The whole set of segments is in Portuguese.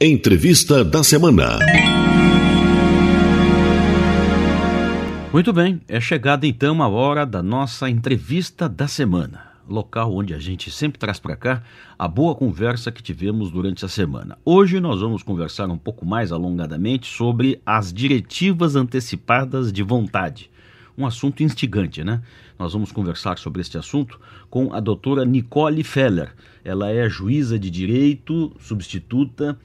Entrevista da semana. Muito bem, é chegada então a hora da nossa entrevista da semana, local onde a gente sempre traz para cá a boa conversa que tivemos durante a semana. Hoje nós vamos conversar um pouco mais alongadamente sobre as diretivas antecipadas de vontade. Um assunto instigante, né? Nós vamos conversar sobre este assunto com a doutora Nicole Feller. Ela é juíza de direito, substituta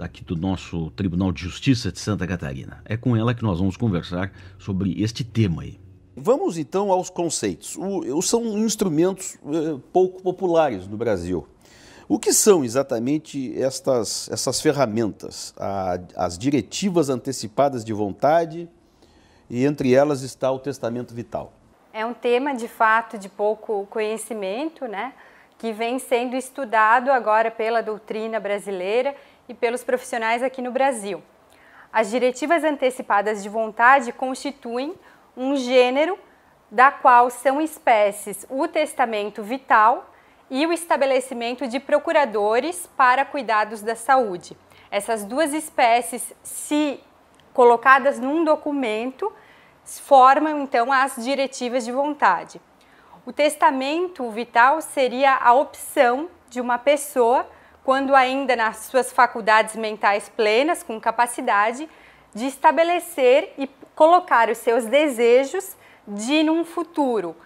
daqui do nosso Tribunal de Justiça de Santa Catarina. É com ela que nós vamos conversar sobre este tema aí. Vamos então aos conceitos. O, são instrumentos eh, pouco populares no Brasil. O que são exatamente estas, essas ferramentas? A, as diretivas antecipadas de vontade, e entre elas está o testamento vital. É um tema de fato de pouco conhecimento, né? que vem sendo estudado agora pela doutrina brasileira e pelos profissionais aqui no Brasil. As diretivas antecipadas de vontade constituem um gênero da qual são espécies o testamento vital e o estabelecimento de procuradores para cuidados da saúde. Essas duas espécies, se colocadas num documento, formam então as diretivas de vontade. O testamento vital seria a opção de uma pessoa quando ainda nas suas faculdades mentais plenas, com capacidade de estabelecer e colocar os seus desejos de num futuro,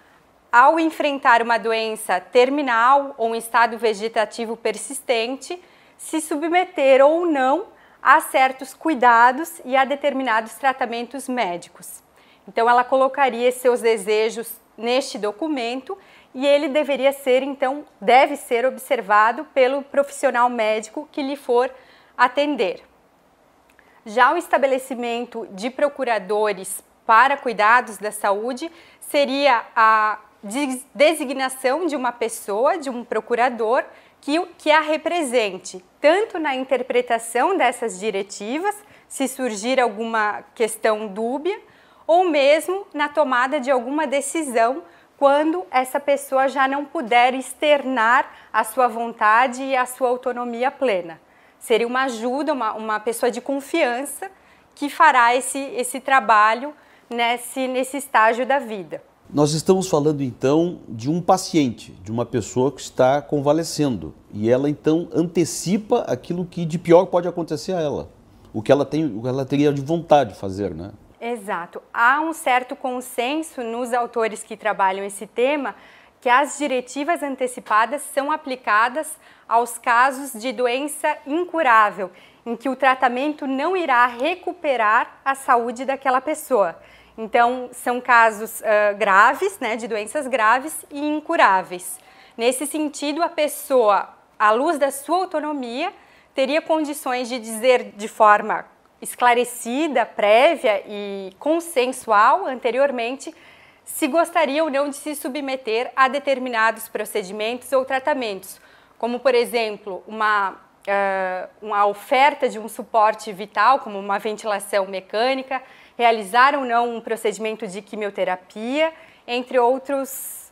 ao enfrentar uma doença terminal ou um estado vegetativo persistente, se submeter ou não a certos cuidados e a determinados tratamentos médicos. Então ela colocaria seus desejos neste documento e ele deveria ser, então, deve ser observado pelo profissional médico que lhe for atender. Já o estabelecimento de procuradores para cuidados da saúde seria a designação de uma pessoa, de um procurador, que, que a represente, tanto na interpretação dessas diretivas, se surgir alguma questão dúbia, ou mesmo na tomada de alguma decisão quando essa pessoa já não puder externar a sua vontade e a sua autonomia plena. Seria uma ajuda, uma, uma pessoa de confiança que fará esse, esse trabalho nesse, nesse estágio da vida. Nós estamos falando então de um paciente, de uma pessoa que está convalescendo e ela então antecipa aquilo que de pior pode acontecer a ela, o que ela, tem, o que ela teria de vontade de fazer, né? Exato. Há um certo consenso nos autores que trabalham esse tema que as diretivas antecipadas são aplicadas aos casos de doença incurável, em que o tratamento não irá recuperar a saúde daquela pessoa. Então, são casos uh, graves, né, de doenças graves e incuráveis. Nesse sentido, a pessoa, à luz da sua autonomia, teria condições de dizer de forma esclarecida, prévia e consensual anteriormente se gostaria ou não de se submeter a determinados procedimentos ou tratamentos, como, por exemplo, uma, uh, uma oferta de um suporte vital, como uma ventilação mecânica, realizar ou não um procedimento de quimioterapia, entre outros,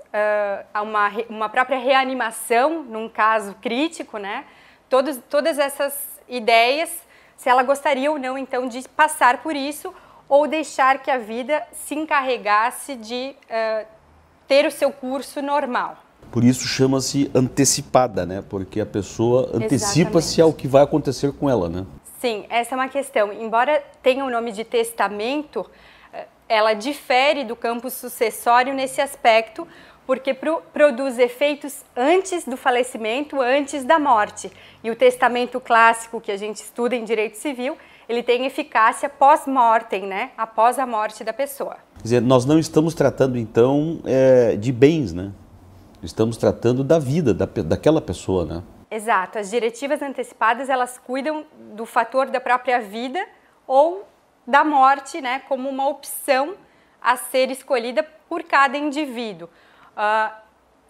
uh, uma, uma própria reanimação num caso crítico, né? Todos, todas essas ideias se ela gostaria ou não, então, de passar por isso ou deixar que a vida se encarregasse de uh, ter o seu curso normal. Por isso chama-se antecipada, né? Porque a pessoa antecipa-se ao que vai acontecer com ela, né? Sim, essa é uma questão. Embora tenha o nome de testamento, eh, ela difere do campo sucessório nesse aspecto, porque pro, produz efeitos antes do falecimento, antes da morte. E o testamento clássico que a gente estuda em direito civil, ele tem eficácia pós-mortem, né? Após a morte da pessoa. Quer dizer, nós não estamos tratando então é, de bens, né? Estamos tratando da vida da, daquela pessoa, né? Exato. As diretivas antecipadas elas cuidam do fator da própria vida ou da morte, né? Como uma opção a ser escolhida por cada indivíduo. Uh,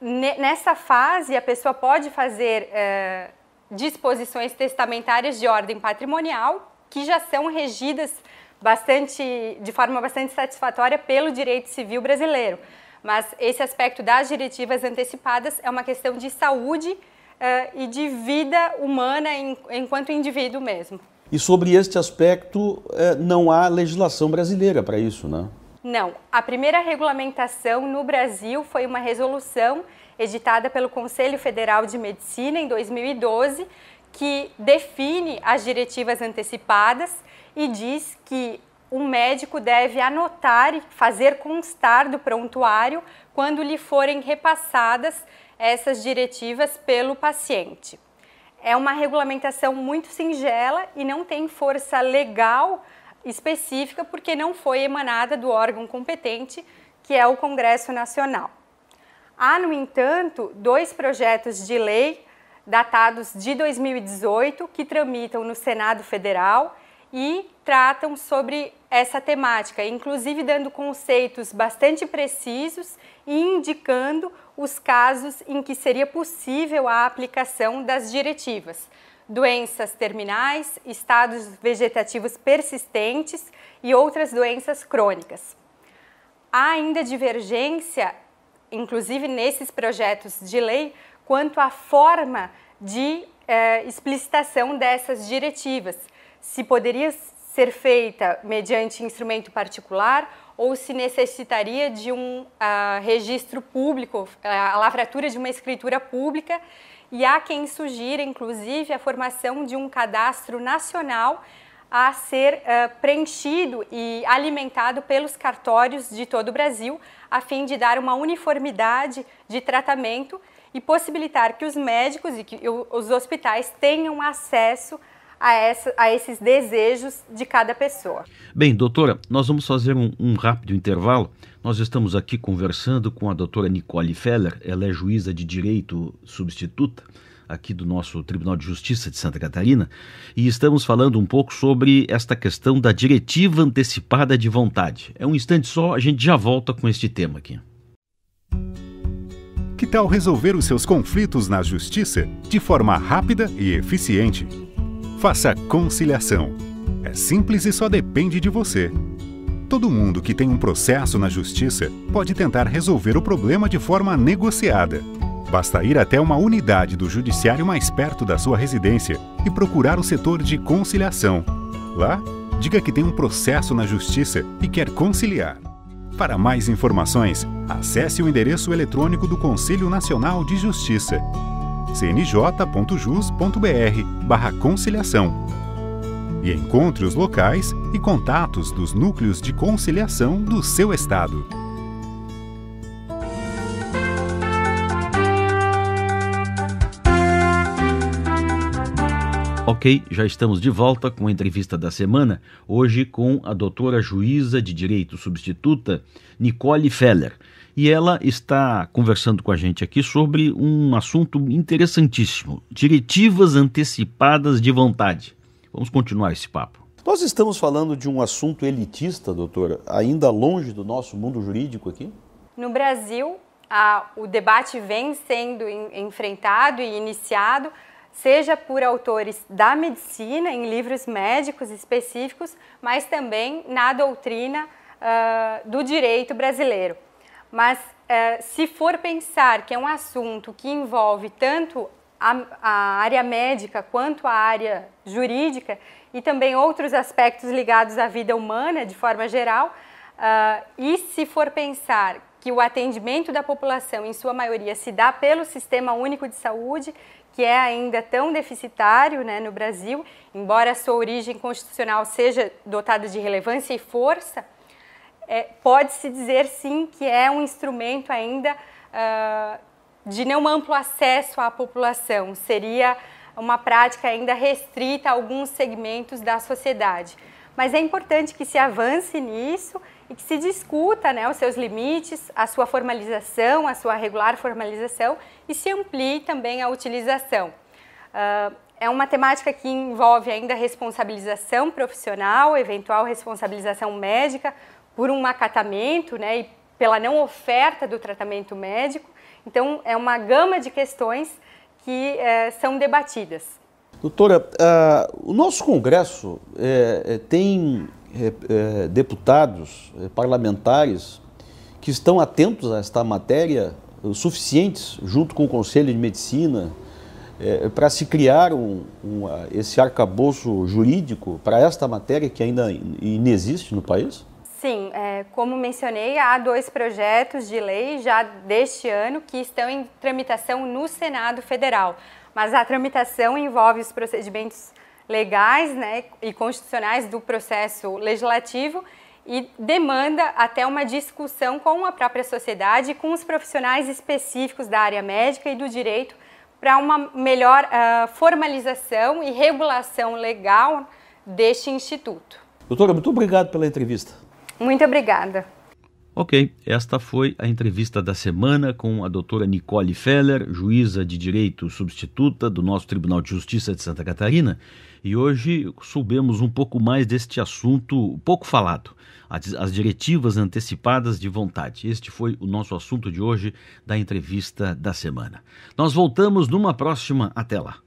nessa fase, a pessoa pode fazer uh, disposições testamentárias de ordem patrimonial, que já são regidas bastante, de forma bastante satisfatória pelo direito civil brasileiro. Mas esse aspecto das diretivas antecipadas é uma questão de saúde Uh, e de vida humana em, enquanto indivíduo mesmo. E sobre este aspecto, eh, não há legislação brasileira para isso, né? Não, a primeira regulamentação no Brasil foi uma resolução editada pelo Conselho Federal de Medicina em 2012, que define as diretivas antecipadas e diz que um médico deve anotar e fazer constar do prontuário quando lhe forem repassadas essas diretivas pelo paciente. É uma regulamentação muito singela e não tem força legal específica porque não foi emanada do órgão competente, que é o Congresso Nacional. Há, no entanto, dois projetos de lei datados de 2018 que tramitam no Senado Federal e tratam sobre essa temática, inclusive dando conceitos bastante precisos e indicando os casos em que seria possível a aplicação das diretivas doenças terminais, estados vegetativos persistentes e outras doenças crônicas. Há ainda divergência, inclusive nesses projetos de lei, quanto à forma de eh, explicitação dessas diretivas. Se poderia ser feita mediante instrumento particular ou se necessitaria de um uh, registro público, eh, a lavratura de uma escritura pública e há quem sugira, inclusive, a formação de um cadastro nacional a ser uh, preenchido e alimentado pelos cartórios de todo o Brasil, a fim de dar uma uniformidade de tratamento e possibilitar que os médicos e que os hospitais tenham acesso a, essa, a esses desejos de cada pessoa. Bem, doutora, nós vamos fazer um, um rápido intervalo. Nós estamos aqui conversando com a doutora Nicole Feller, ela é juíza de direito substituta aqui do nosso Tribunal de Justiça de Santa Catarina, e estamos falando um pouco sobre esta questão da diretiva antecipada de vontade. É um instante só, a gente já volta com este tema aqui. Que tal resolver os seus conflitos na justiça de forma rápida e eficiente? Faça conciliação. É simples e só depende de você. Todo mundo que tem um processo na justiça pode tentar resolver o problema de forma negociada. Basta ir até uma unidade do judiciário mais perto da sua residência e procurar o setor de conciliação. Lá, diga que tem um processo na justiça e quer conciliar. Para mais informações, acesse o endereço eletrônico do Conselho Nacional de Justiça cnj.jus.br/barra conciliação e encontre os locais e contatos dos núcleos de conciliação do seu estado. Ok, já estamos de volta com a entrevista da semana, hoje com a doutora juíza de direito substituta Nicole Feller e ela está conversando com a gente aqui sobre um assunto interessantíssimo: diretivas antecipadas de vontade. Vamos continuar esse papo. Nós estamos falando de um assunto elitista, doutora, ainda longe do nosso mundo jurídico aqui? No Brasil, a, o debate vem sendo in, enfrentado e iniciado, seja por autores da medicina, em livros médicos específicos, mas também na doutrina uh, do direito brasileiro. Mas é, se for pensar que é um assunto que envolve tanto a, a área médica quanto a área jurídica e também outros aspectos ligados à vida humana de forma geral, uh, e se for pensar que o atendimento da população, em sua maioria, se dá pelo Sistema Único de Saúde, que é ainda tão deficitário né, no Brasil, embora a sua origem constitucional seja dotada de relevância e força, é, pode-se dizer sim que é um instrumento ainda uh, de não amplo acesso à população, seria uma prática ainda restrita a alguns segmentos da sociedade. Mas é importante que se avance nisso e que se discuta né, os seus limites, a sua formalização, a sua regular formalização e se amplie também a utilização. Uh, é uma temática que envolve ainda responsabilização profissional, eventual responsabilização médica, por um acatamento né, e pela não oferta do tratamento médico. Então, é uma gama de questões que é, são debatidas. Doutora, uh, o nosso Congresso é, tem é, deputados parlamentares que estão atentos a esta matéria, suficientes, junto com o Conselho de Medicina, é, para se criar um, um, ah, esse arcabouço jurídico para esta matéria que ainda inexiste no país? Sim, é, como mencionei, há dois projetos de lei já deste ano que estão em tramitação no Senado Federal, mas a tramitação envolve os procedimentos legais né, e constitucionais do processo legislativo e demanda até uma discussão com a própria sociedade, com os profissionais específicos da área médica e do direito para uma melhor uh, formalização e regulação legal deste instituto. Doutora, muito obrigado pela entrevista. Muito obrigada. Ok, esta foi a entrevista da semana com a doutora Nicole Feller, juíza de direito substituta do nosso Tribunal de Justiça de Santa Catarina, e hoje soubemos um pouco mais deste assunto pouco falado, as diretivas antecipadas de vontade. Este foi o nosso assunto de hoje da entrevista da semana. Nós voltamos numa próxima, até lá.